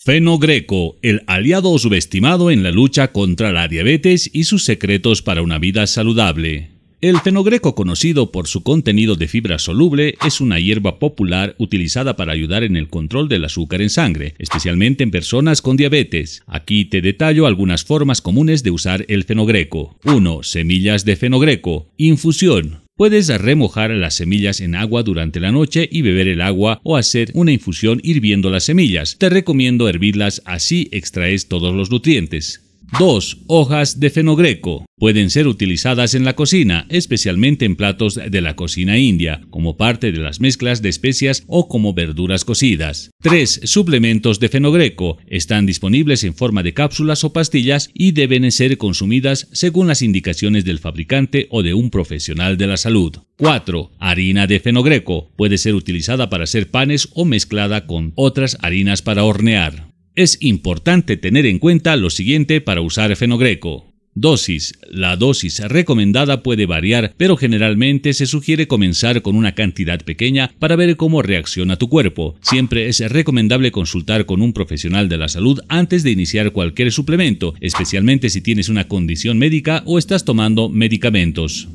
Fenogreco, el aliado subestimado en la lucha contra la diabetes y sus secretos para una vida saludable. El fenogreco, conocido por su contenido de fibra soluble, es una hierba popular utilizada para ayudar en el control del azúcar en sangre, especialmente en personas con diabetes. Aquí te detallo algunas formas comunes de usar el fenogreco. 1. Semillas de fenogreco. Infusión. Puedes remojar las semillas en agua durante la noche y beber el agua o hacer una infusión hirviendo las semillas. Te recomiendo hervirlas así extraes todos los nutrientes. 2. Hojas de fenogreco. Pueden ser utilizadas en la cocina, especialmente en platos de la cocina india, como parte de las mezclas de especias o como verduras cocidas. 3. Suplementos de fenogreco. Están disponibles en forma de cápsulas o pastillas y deben ser consumidas según las indicaciones del fabricante o de un profesional de la salud. 4. Harina de fenogreco. Puede ser utilizada para hacer panes o mezclada con otras harinas para hornear es importante tener en cuenta lo siguiente para usar fenogreco. Dosis. La dosis recomendada puede variar, pero generalmente se sugiere comenzar con una cantidad pequeña para ver cómo reacciona tu cuerpo. Siempre es recomendable consultar con un profesional de la salud antes de iniciar cualquier suplemento, especialmente si tienes una condición médica o estás tomando medicamentos.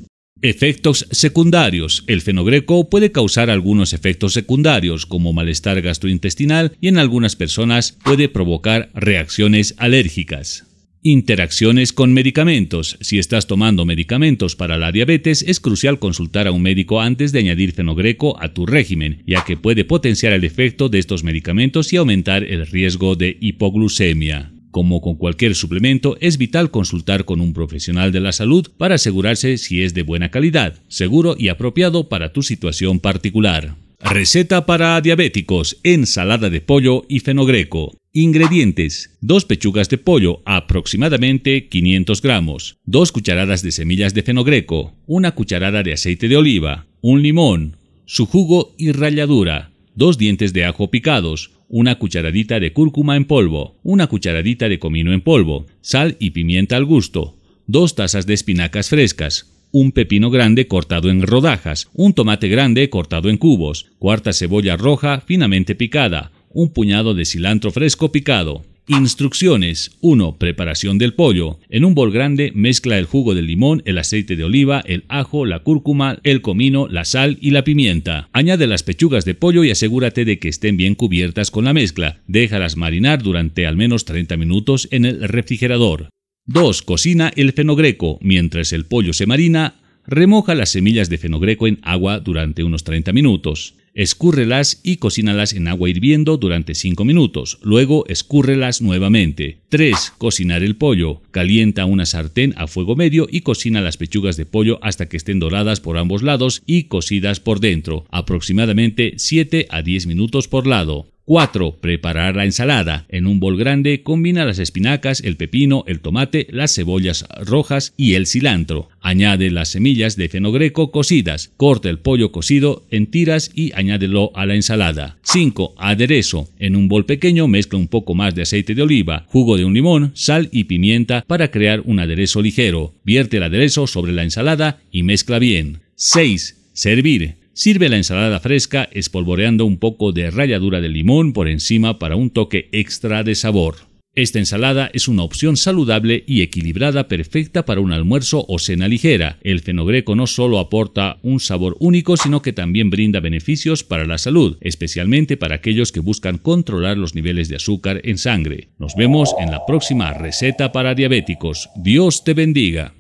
Efectos secundarios. El fenogreco puede causar algunos efectos secundarios como malestar gastrointestinal y en algunas personas puede provocar reacciones alérgicas. Interacciones con medicamentos. Si estás tomando medicamentos para la diabetes, es crucial consultar a un médico antes de añadir fenogreco a tu régimen, ya que puede potenciar el efecto de estos medicamentos y aumentar el riesgo de hipoglucemia. Como con cualquier suplemento, es vital consultar con un profesional de la salud para asegurarse si es de buena calidad, seguro y apropiado para tu situación particular. Receta para diabéticos, ensalada de pollo y fenogreco. Ingredientes: 2 pechugas de pollo, aproximadamente 500 gramos, 2 cucharadas de semillas de fenogreco, 1 cucharada de aceite de oliva, un limón, su jugo y ralladura, 2 dientes de ajo picados, una cucharadita de cúrcuma en polvo, una cucharadita de comino en polvo, sal y pimienta al gusto, dos tazas de espinacas frescas, un pepino grande cortado en rodajas, un tomate grande cortado en cubos, cuarta cebolla roja finamente picada, un puñado de cilantro fresco picado, Instrucciones 1. Preparación del pollo. En un bol grande mezcla el jugo del limón, el aceite de oliva, el ajo, la cúrcuma, el comino, la sal y la pimienta. Añade las pechugas de pollo y asegúrate de que estén bien cubiertas con la mezcla. Déjalas marinar durante al menos 30 minutos en el refrigerador. 2. Cocina el fenogreco. Mientras el pollo se marina, remoja las semillas de fenogreco en agua durante unos 30 minutos. Escúrrelas y cocínalas en agua hirviendo durante 5 minutos. Luego escúrrelas nuevamente. 3. Cocinar el pollo. Calienta una sartén a fuego medio y cocina las pechugas de pollo hasta que estén doradas por ambos lados y cocidas por dentro, aproximadamente 7 a 10 minutos por lado. 4. Preparar la ensalada. En un bol grande combina las espinacas, el pepino, el tomate, las cebollas rojas y el cilantro. Añade las semillas de fenogreco cocidas. Corte el pollo cocido en tiras y añádelo a la ensalada. 5. Aderezo. En un bol pequeño mezcla un poco más de aceite de oliva, jugo de un limón, sal y pimienta para crear un aderezo ligero. Vierte el aderezo sobre la ensalada y mezcla bien. 6. Servir. Sirve la ensalada fresca espolvoreando un poco de ralladura de limón por encima para un toque extra de sabor. Esta ensalada es una opción saludable y equilibrada perfecta para un almuerzo o cena ligera. El fenogreco no solo aporta un sabor único, sino que también brinda beneficios para la salud, especialmente para aquellos que buscan controlar los niveles de azúcar en sangre. Nos vemos en la próxima receta para diabéticos. Dios te bendiga.